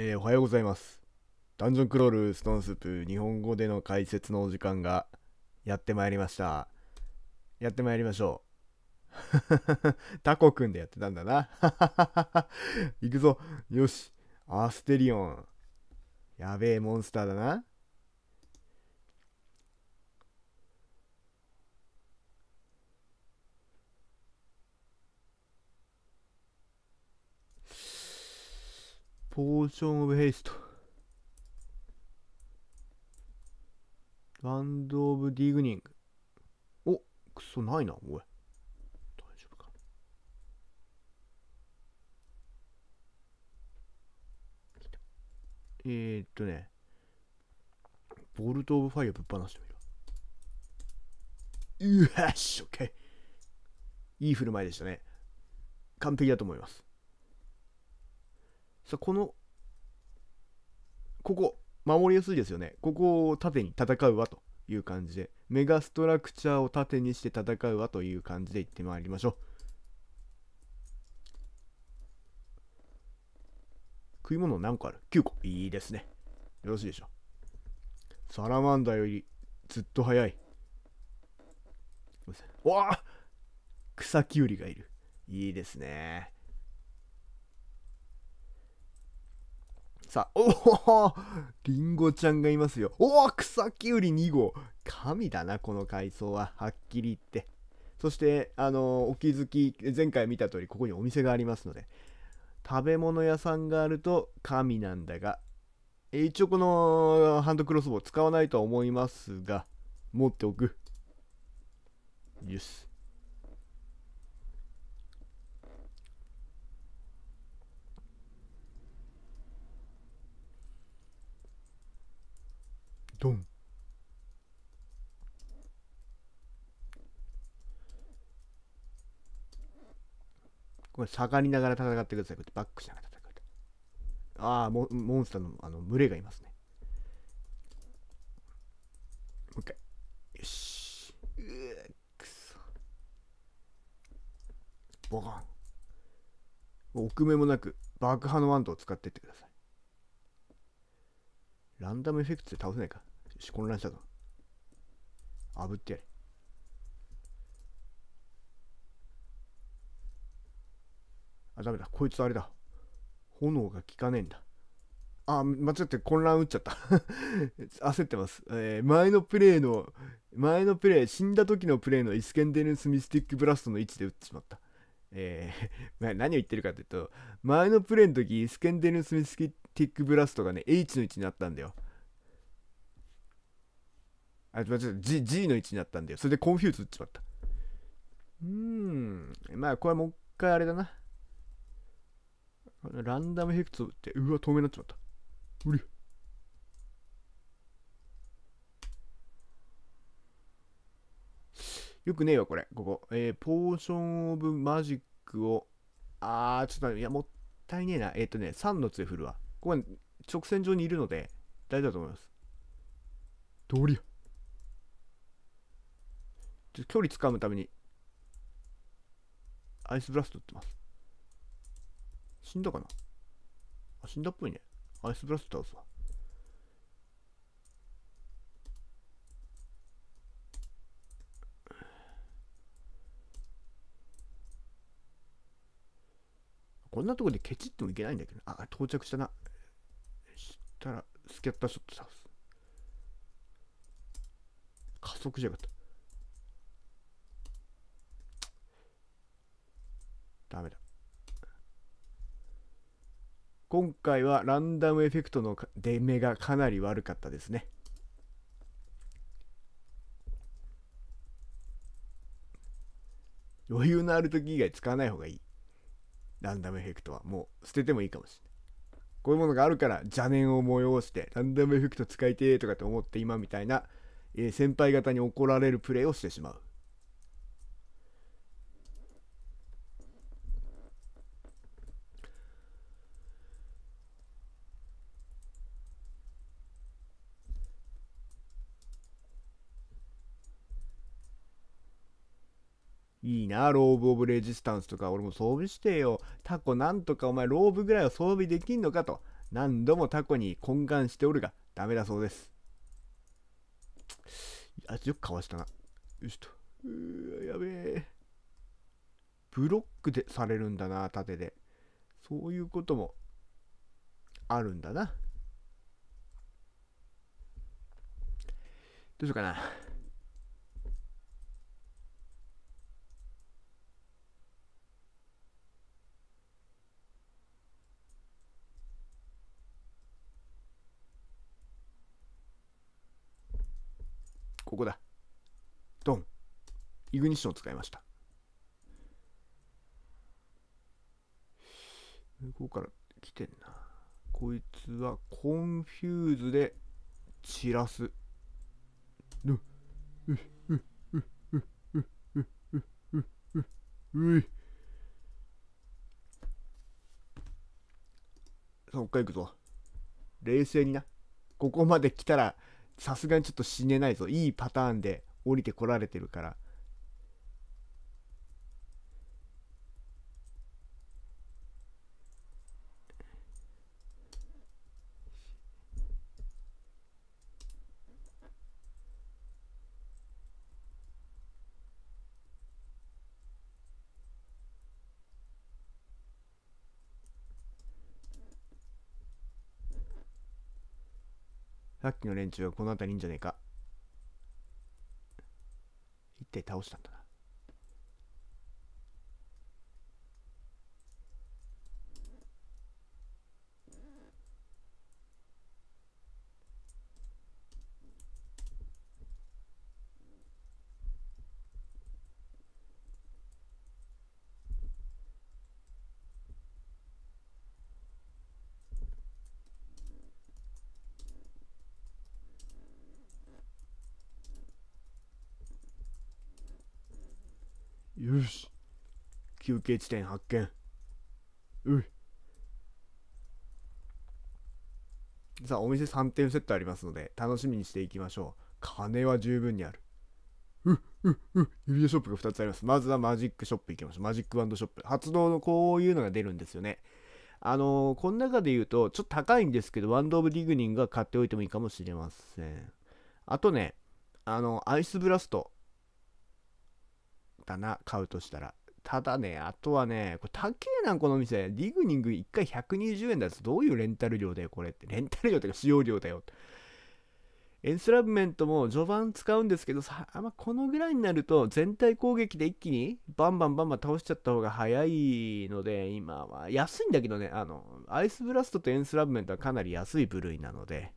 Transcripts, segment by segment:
えー、おはようございます。ダンジョンクロールストーンスープ日本語での解説のお時間がやってまいりました。やってまいりましょう。タコくんでやってたんだな。行くぞ。よし。アステリオン。やべえモンスターだな。ポーションオブヘイスト。ランドオブディグニング。お、クソないな、おい。大丈夫か。えー、っとね、ボルトオブファイアぶっ放してみる。よし、オッケー。いい振る舞いでしたね。完璧だと思います。さこのここ守りやすいですよねここを縦に戦うわという感じでメガストラクチャーを縦にして戦うわという感じで行ってまいりましょう食い物何個ある ?9 個いいですねよろしいでしょうサラマンダよりずっと早いわあ草きゅうりがいるいいですねさあ、おおりんごちゃんがいますよ。おお草きゅうり2号神だな、この海藻は。はっきり言って。そして、あのお気づき、前回見た通り、ここにお店がありますので、食べ物屋さんがあると神なんだが、一応このハンドクロスボウ使わないとは思いますが、持っておく。よし。ドンこれ下がりながら戦ってくださいこうやってバックしながら戦ってああモンスターのあの群れがいますねもう一回よしうーくそボカン奥目もなく爆破のワンドを使ってってくださいランダムエフェクトで倒せないかし、混乱したぞ。炙ってやれ。あ、ダメだ。こいつあれだ。炎が効かねえんだ。あ、間違って混乱打っちゃった 焦ってます。えー、前のプレイの、前のプレイ、死んだ時のプレイのイスケンデルスミスティックブラストの位置で打ってしまった。えー、何を言ってるかというと、前のプレイの時、イスケンデルスミスティックブラストがね、H の位置になったんだよ。あ、違う違う、G, G の位置になったんだよ。それでコンフューズ打っちまった。うーん。まあ、これもう一回あれだな。ランダムヘクツって、うわ、透明になっちまった。うりよくねえわ、これ。ここ。えー、ポーションオブマジックを。あー、ちょっと待って、いや、もったいねえな。えっ、ー、とね、3の杖振るわ。ここは直線上にいるので、大丈夫だと思います。どりゃ。ょ距離つかむために、アイスブラスト打ってます。死んだかなあ、死んだっぽいね。アイスブラスト倒すわ。こんなとこでケチってもいけないんだけど、あ、到着したな。したら、スキャッターショット倒す。加速じゃなかった。ダメだ。今回はランダムエフェクトの出目がかなり悪かったですね。余裕のある時以外使わない方がいい。ランダムエフェクトはもう捨ててもいいかもしれない。こういうものがあるから邪念を催してランダムエフェクト使いてーとかって思って今みたいな、えー、先輩方に怒られるプレイをしてしまう。いいな、ローブ・オブ・レジスタンスとか、俺も装備してよ。タコなんとかお前、ローブぐらいは装備できんのかと、何度もタコに懇願しておるが、ダメだそうです。あいつよくかわしたな。よしと。うーやべえ。ブロックでされるんだな、盾で。そういうこともあるんだな。どうしようかな。ここだ。ドン。イグニッションを使いました。向こうから来てんな。こいつはコンフューズで散らす。ぬっ、うっ、うっ、うっ、うっ、うっ、うっ、うっ、うっ、うっ、うっ。さあ、もう一回行くぞ。冷静にな。ここまで来たらさすがにちょっと死ねないぞいいパターンで降りてこられてるからさっきの連中はこの辺りにいんじゃねえか。一体倒したんだな。休憩地点発見うさあお店3点セットありますので楽しみにしていきましょう金は十分にあるうっうっうっ指輪ショップが2つありますまずはマジックショップ行きましょうマジックワンドショップ発動のこういうのが出るんですよねあのー、この中で言うとちょっと高いんですけどワンド・オブ・ディグニングは買っておいてもいいかもしれませんあとねあのアイスブラストだな買うとしたらただね、あとはね、これ高えな、この店。リグニング1回120円だとどういうレンタル料だよ、これって。レンタル料というか使用料だよ。エンスラブメントも序盤使うんですけどさ、まこのぐらいになると全体攻撃で一気にバンバンバンバン倒しちゃった方が早いので、今は安いんだけどね、あの、アイスブラストとエンスラブメントはかなり安い部類なので、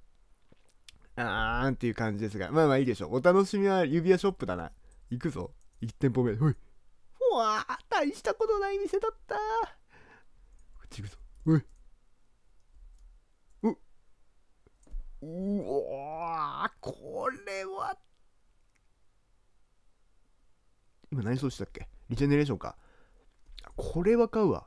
あーんっていう感じですが、まあまあいいでしょう。お楽しみは指輪ショップだな。行くぞ。1店舗目。ほい。ふわー大したことない店だったちうううわこれは今何装置だっけリジェネレーションかこれは買うわ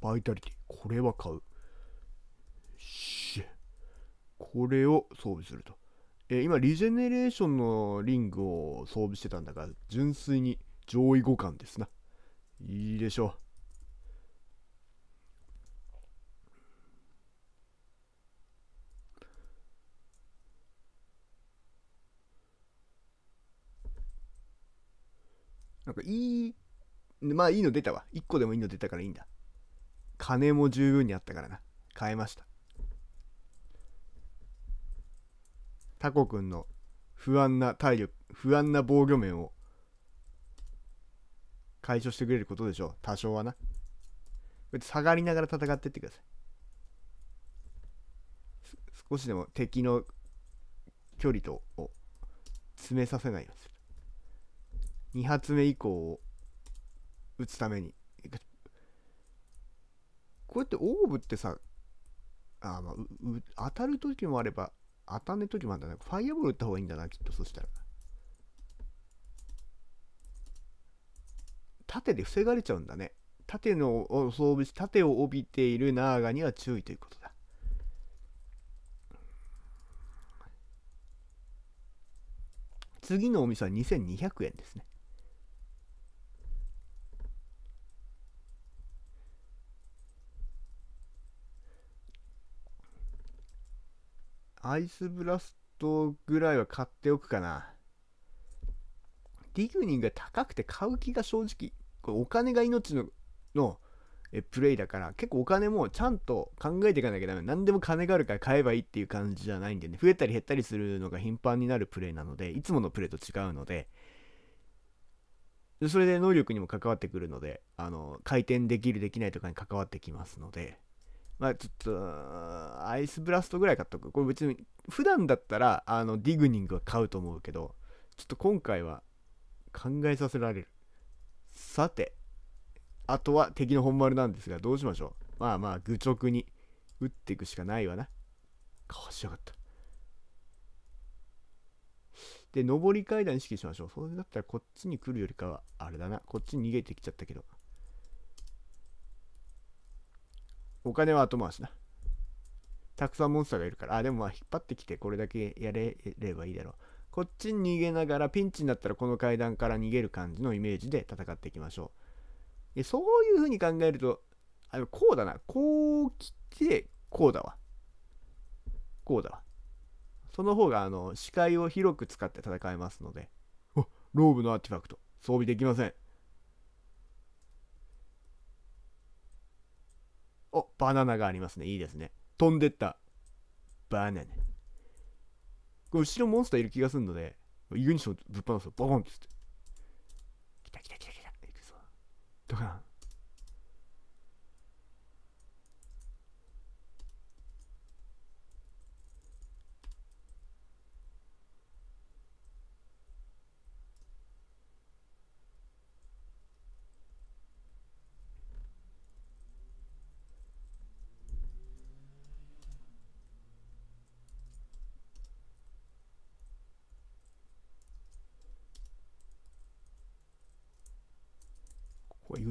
バイタリティこれは買うこれを装備すると。え今、リジェネレーションのリングを装備してたんだが、純粋に上位互換ですな。いいでしょう。なんかいい、まあいいの出たわ。1個でもいいの出たからいいんだ。金も十分にあったからな。買えました。タコくんの不安な体力、不安な防御面を解消してくれることでしょう。多少はな。下がりながら戦ってってください。少しでも敵の距離とを詰めさせないようにする。2発目以降を打つために。こうやってオーブってさ、あまあ、うう当たる時もあれば当たんない時もあるんだファイアボール打った方がいいんだな、きっと、そしたら。縦で防がれちゃうんだね。縦の装備、縦を帯びているナーガには注意ということだ。次のお店は2200円ですね。アイスブラストぐらいは買っておくかな。ディグニーが高くて買う気が正直、これお金が命ののえプレイだから、結構お金もちゃんと考えていかなきゃダメ。何でも金があるから買えばいいっていう感じじゃないんでね。増えたり減ったりするのが頻繁になるプレイなので、いつものプレイと違うので、でそれで能力にも関わってくるので、あの、回転できるできないとかに関わってきますので、まあ、ちょっと、アイスブラストぐらい買っとく。これ別に、普段だったら、あの、ディグニングは買うと思うけど、ちょっと今回は考えさせられる。さて、あとは敵の本丸なんですが、どうしましょう。まあまあ、愚直に打っていくしかないわな。かわしやがった。で、上り階段意識しましょう。それだったらこっちに来るよりかは、あれだな。こっちに逃げてきちゃったけど。お金は後回しだ。たくさんモンスターがいるから。あ、でもまあ引っ張ってきてこれだけやれればいいだろう。こっちに逃げながらピンチになったらこの階段から逃げる感じのイメージで戦っていきましょう。そういう風に考えると、あのこうだな。こう来て、こうだわ。こうだわ。その方があの視界を広く使って戦えますので。おローブのアーティファクト装備できません。お、バナナがありますね。いいですね。飛んでった。バナナ。後ろモンスターいる気がするので、ユニションぶっ放すと、ボーンって言って。来た来た来た来た。行くぞ。ドカン。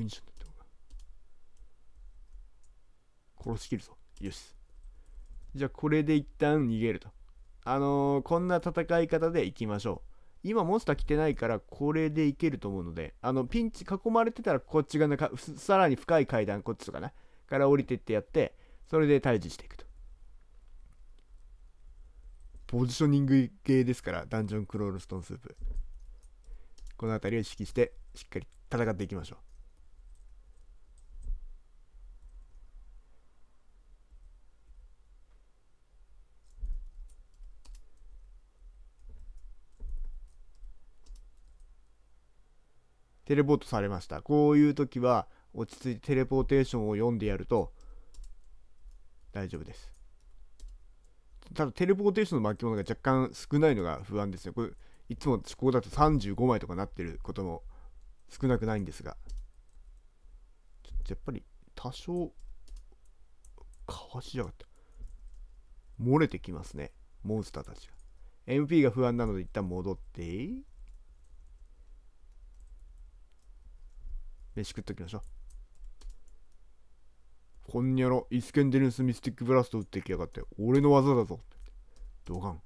った殺しきるぞ。よし。じゃあこれで一旦逃げると。あのー、こんな戦い方でいきましょう。今モンスター来てないからこれでいけると思うので、あのピンチ囲まれてたらこっちがなかさらに深い階段こっちとかね、から降りてってやって、それで退治していくと。ポジショニング系ですから、ダンジョンクロールストーンスープ。この辺りを意識して、しっかり戦っていきましょう。テレポートされました。こういう時は、落ち着いてテレポーテーションを読んでやると、大丈夫です。ただ、テレポーテーションの巻物が若干少ないのが不安ですね。これ、いつもここだと35枚とかなってることも少なくないんですが。やっぱり、多少、かわしやがった。漏れてきますね、モンスターたちが。MP が不安なので一旦戻って、飯食っときましょう。こんにゃろ、イスケンデルスミスティックブラスト打ってきやがって、俺の技だぞ。ドガン。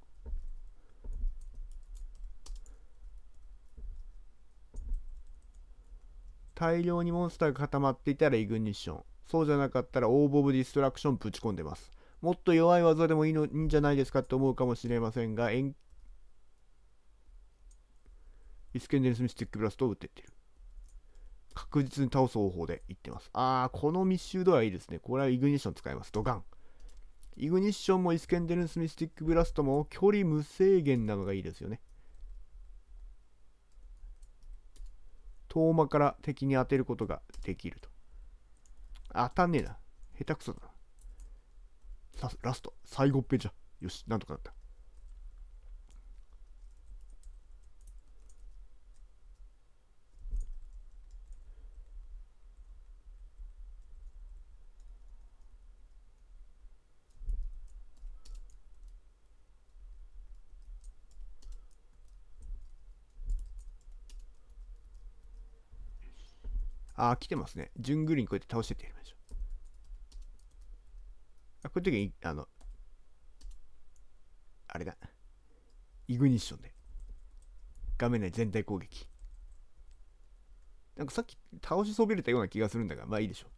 大量にモンスターが固まっていたらイグニッション。そうじゃなかったらオーブ・オブ・ディストラクションぶち込んでます。もっと弱い技でもいいのいいんじゃないですかって思うかもしれませんが、イスケンデルスミスティックブラストを打っていってる。確実に倒す方法でいってます。あー、この密集度はいいですね。これはイグニッション使います。ドガン。イグニッションもイスケンデルンスミスティックブラストも距離無制限なのがいいですよね。遠間から敵に当てることができると。当たんねえな。下手くそだな。ラスト。最後っぺじゃ。よし、なんとかなった。あ、来てますね。ジュングリにこうやって倒してってやりましょう。あこういう時に、あの、あれだ。イグニッションで。画面内全体攻撃。なんかさっき倒しそびれたような気がするんだが、まあいいでしょう。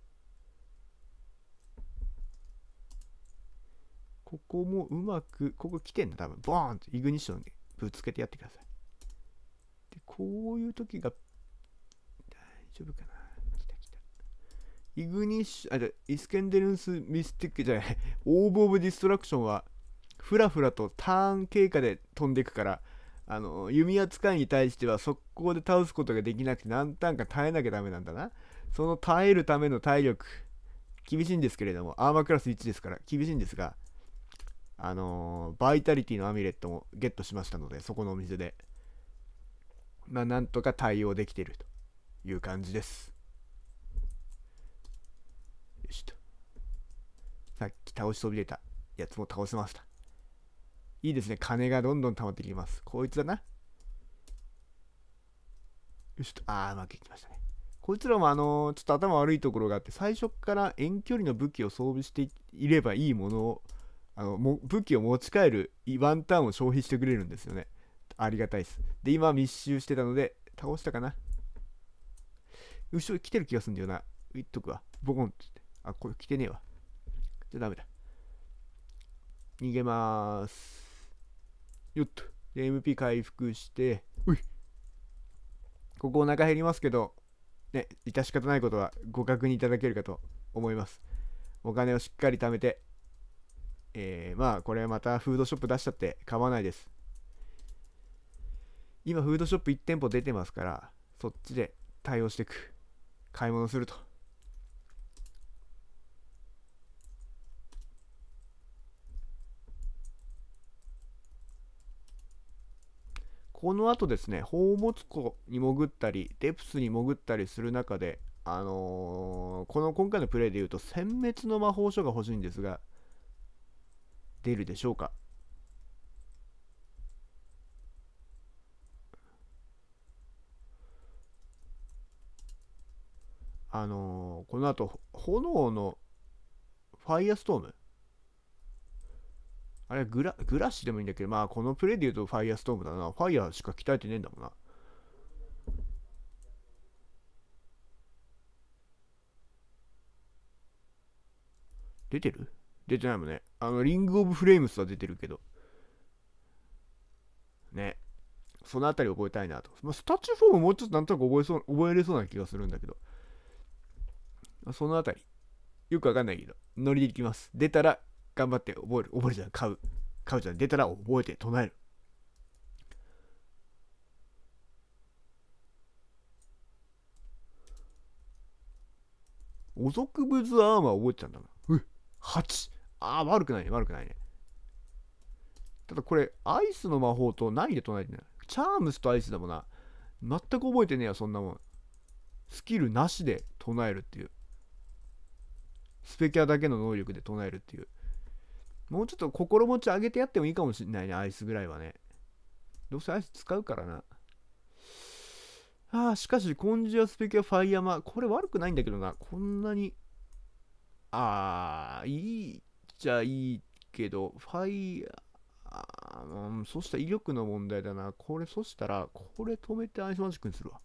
ここもうまく、ここ来てんだ、多分。ボーンとイグニッションでぶつけてやってください。で、こういう時が、大丈夫かな。イグニッシュ、あ、じゃイスケンデルンス・ミスティックじゃない、オーブ・オブ・ディストラクションは、ふらふらとターン経過で飛んでいくから、あの、弓扱いに対しては速攻で倒すことができなくて何ターンか耐えなきゃダメなんだな。その耐えるための体力、厳しいんですけれども、アーマークラス1ですから厳しいんですが、あのー、バイタリティのアミュレットもゲットしましたので、そこのお店で。まあ、なんとか対応できているという感じです。さっき倒しそびれたやつも倒せました。いいですね。金がどんどん溜まってきます。こいつだな。よしと、ああ、うまくいきましたね。こいつらもあのー、ちょっと頭悪いところがあって、最初から遠距離の武器を装備していればいいものを、あのも武器を持ち帰るワンターンを消費してくれるんですよね。ありがたいです。で、今密集してたので、倒したかな。後ろ来てる気がするんだよな。いっとくわ。ボコンって。あ、これ来てねえわ。じゃダメだ。逃げまーす。よっと。で、MP 回復して、ういここお腹減りますけど、ね、致し方ないことはご確認いただけるかと思います。お金をしっかり貯めて、えー、まあ、これまたフードショップ出しちゃって構わないです。今、フードショップ1店舗出てますから、そっちで対応していく。買い物すると。このあとですね宝物庫に潜ったりデプスに潜ったりする中であのー、この今回のプレイでいうと殲滅の魔法書が欲しいんですが出るでしょうかあのー、この後炎のファイアストームあれグラ、グラッシュでもいいんだけど、まあこのプレイで言うとファイアストームだな。ファイアしか鍛えてねえんだもんな。出てる出てないもんね。あの、リング・オブ・フレームスは出てるけど。ね。そのあたり覚えたいなと。まあ、スタッチフォームもうちょっとなんとなく覚えそう、覚えれそうな気がするんだけど。そのあたり。よくわかんないけど、ノリで行きます。出たら頑張って覚える。覚えるじゃん、買う。買うじゃん、出たら覚えて唱える。おぶ物アーマー覚えてたんだな。うっ、8。ああ、悪くないね、悪くないね。ただこれ、アイスの魔法と何で唱えてんのチャームスとアイスだもんな。全く覚えてねえよ、そんなもん。スキルなしで唱えるっていう。スペキャだけの能力で唱えるっていう。もうちょっと心持ち上げてやってもいいかもしんないね、アイスぐらいはね。どうせアイス使うからな。ああ、しかし、コンジュアスペキはファイヤマ。これ悪くないんだけどな。こんなに。ああ、いいじゃいいけど、ファイヤー、うん、そしたら威力の問題だな。これ、そしたら、これ止めてアイスマジックにするわ。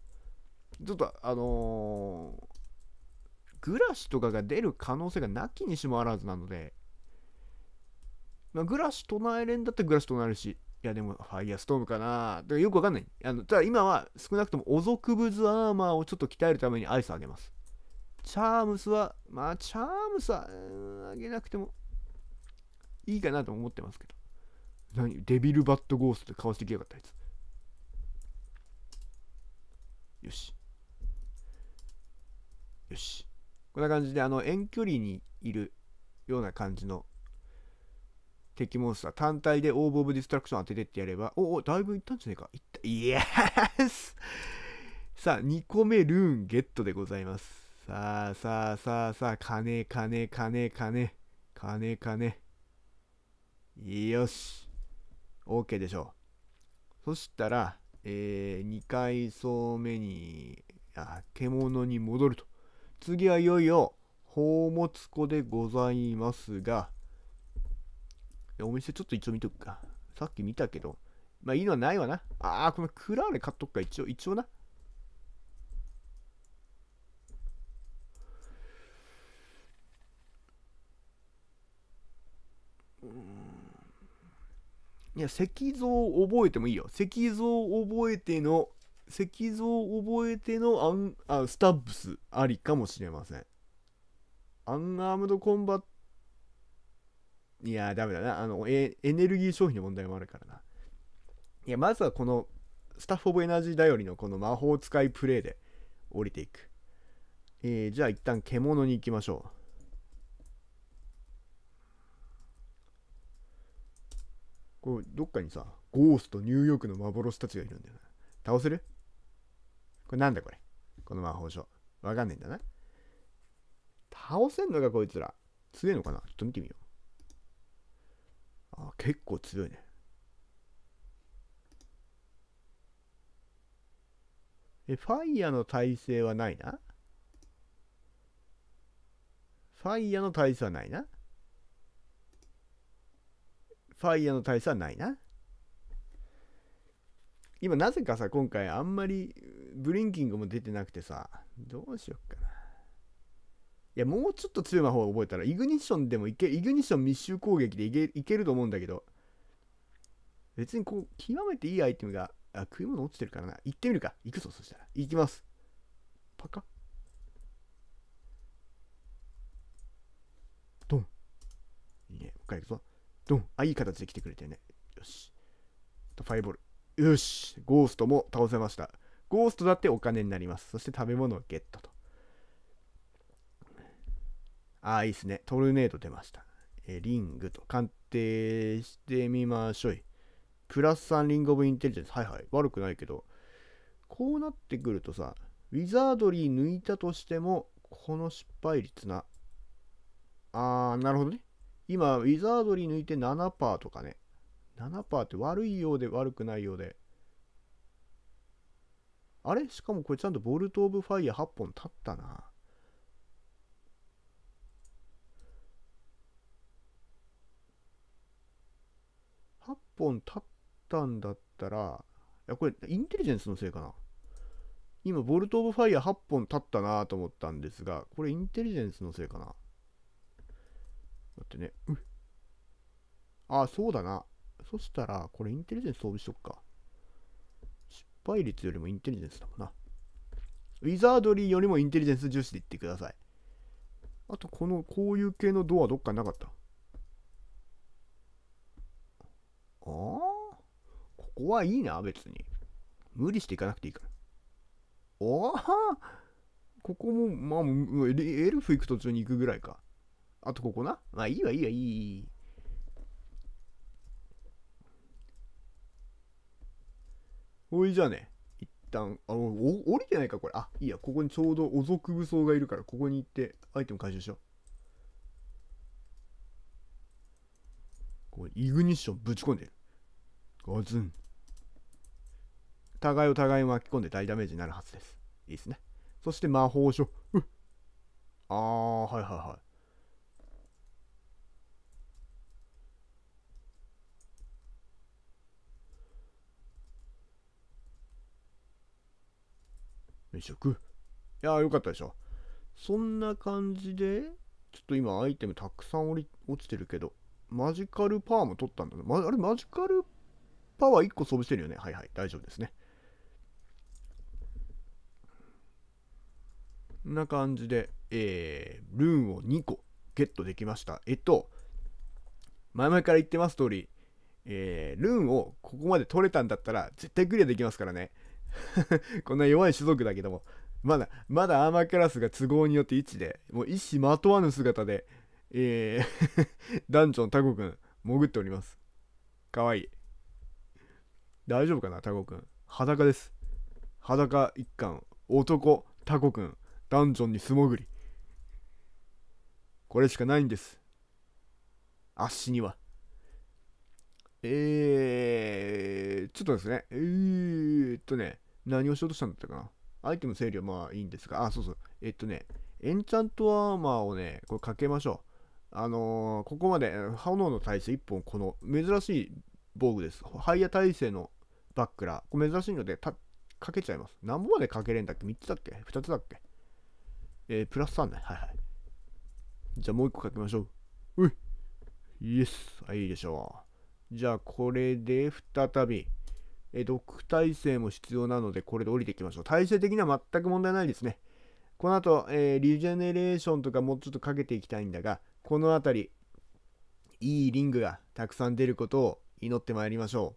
ちょっと、あのー、グラシとかが出る可能性がなきにしもあらずなので、まあ、グラス唱えれんだったらグラス唱えるし、いやでもファイアストームかなかよくわかんない。あのただ今は少なくともオゾクブズアーマーをちょっと鍛えるためにアイスあげます。チャームスは、まあチャームスは、あげなくてもいいかなと思ってますけど。何デビルバットゴーストって顔してきやがったやつ。よし。よし。こんな感じで、あの、遠距離にいるような感じの敵モンスター単体でオーブ・オブ・ディストラクション当ててってやればおおだいぶいったんじゃねえかいったイエス さあ2個目ルーンゲットでございますさあさあさあさあ金金金金金金よし OK でしょうそしたら、えー、2階層目にあ獣に戻ると次はいよいよ宝物庫でございますがお店ちょっと一応見とくか。さっき見たけど。まあいいのはないわな。ああ、このクラーレ買っとくか、一応、一応な。いや、石像を覚えてもいいよ。石像を覚えての、石像を覚えてのアンあスタッブスありかもしれません。アンアームドコンバットいやダメだな。あの、エネルギー消費の問題もあるからな。いや、まずはこの、スタッフ・オブ・エナジーオりのこの魔法使いプレイで降りていく。えー、じゃあ一旦獣に行きましょう。これ、どっかにさ、ゴースト、ニューヨークの幻たちがいるんだよな。倒せるこれなんだこれこの魔法書。わかんねえんだな。倒せんのかこいつら。強いのかなちょっと見てみよう。あ結構強いねえファイヤーの耐性はないなファイヤーの耐性はないなファイヤーの耐性はないな今なぜかさ今回あんまりブリンキングも出てなくてさどうしよっかいや、もうちょっと強い魔法覚えたら、イグニッションでもいけ、イグニッション密集攻撃でいけいけると思うんだけど、別にこう、極めていいアイテムが、あ、食い物落ちてるからな。行ってみるか。行くぞ、そしたら。行きます。パカドン。いいね。もう一回行くぞ。ドン。あ、いい形で来てくれてるね。よし。と、ファイボール。よし。ゴーストも倒せました。ゴーストだってお金になります。そして食べ物をゲットと。ああ、いいっすね。トルネード出ました。えー、リングと鑑定してみましょい。プラス3リングオブインテリジェンス。はいはい。悪くないけど、こうなってくるとさ、ウィザードリー抜いたとしても、この失敗率な。あー、なるほどね。今、ウィザードリー抜いて7%とかね。7%って悪いようで悪くないようで。あれしかもこれちゃんとボルト・オブ・ファイヤー8本立ったな。本立ったんだったら、いや、これ、インテリジェンスのせいかな。今、ボルト・オブ・ファイヤー8本立ったなと思ったんですが、これ、インテリジェンスのせいかな。待ってね、うあ、そうだな。そしたら、これ、インテリジェンス装備しとくか。失敗率よりもインテリジェンスだもんな。ウィザードリーよりもインテリジェンス重視でいってください。あと、この、こういう系のドアどっかなかったああここはいいな、別に。無理していかなくていいから。ああここも、まあ、エルフ行く途中に行くぐらいか。あとここな。まあいいわ、いいわ、いい。おいじゃね。一旦、あ、お降りてないか、これ。あ、いいや、ここにちょうどお族武装がいるから、ここに行ってアイテム回収しよう。こイグニッションぶち込んでるゴズン互いを互いに巻き込んで大ダメージになるはずですいいですねそして魔法書うああはいはいはいよいしょくいやーよかったでしょそんな感じでちょっと今アイテムたくさん落ちてるけどマジカルパワーも取ったんだな、ま、あれ、マジカルパワー1個装備してるよね。はいはい、大丈夫ですね。こんな感じで、えー、ルーンを2個ゲットできました。えっと、前々から言ってます通り、えー、ルーンをここまで取れたんだったら、絶対クリアできますからね。こんな弱い種族だけども、まだ、まだアーマークラスが都合によって位置で、もう一思まとわぬ姿で、えー ダンジョンタコくん、潜っております。かわいい。大丈夫かな、タコくん。裸です。裸一貫、男、タコくん、ダンジョンに素潜り。これしかないんです。足には。えー、ちょっとですね、えーっとね、何をしようとしたんだったかな。アイテム整理はまあいいんですが、あ、そうそう。えっとね、エンチャントアーマーをね、これかけましょう。あのー、ここまで炎の耐性1本この珍しい防具ですハイヤ耐性のバックラこれ珍しいのでたかけちゃいます何本までかけれんだっけ3つだっけ2つだっけえー、プラス3ねはいはいじゃあもう1個かけましょうういイエスはいいいでしょうじゃあこれで再びえ毒耐性も必要なので、これで降りていきましょう。耐性的には全く問題ないですね。この後、えー、リジェネレーションとかもうちょっとかけていきたいんだが、この辺り、いいリングがたくさん出ることを祈ってまいりましょ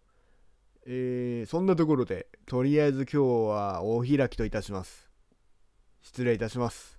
う。えー、そんなところで、とりあえず今日はお開きといたします。失礼いたします。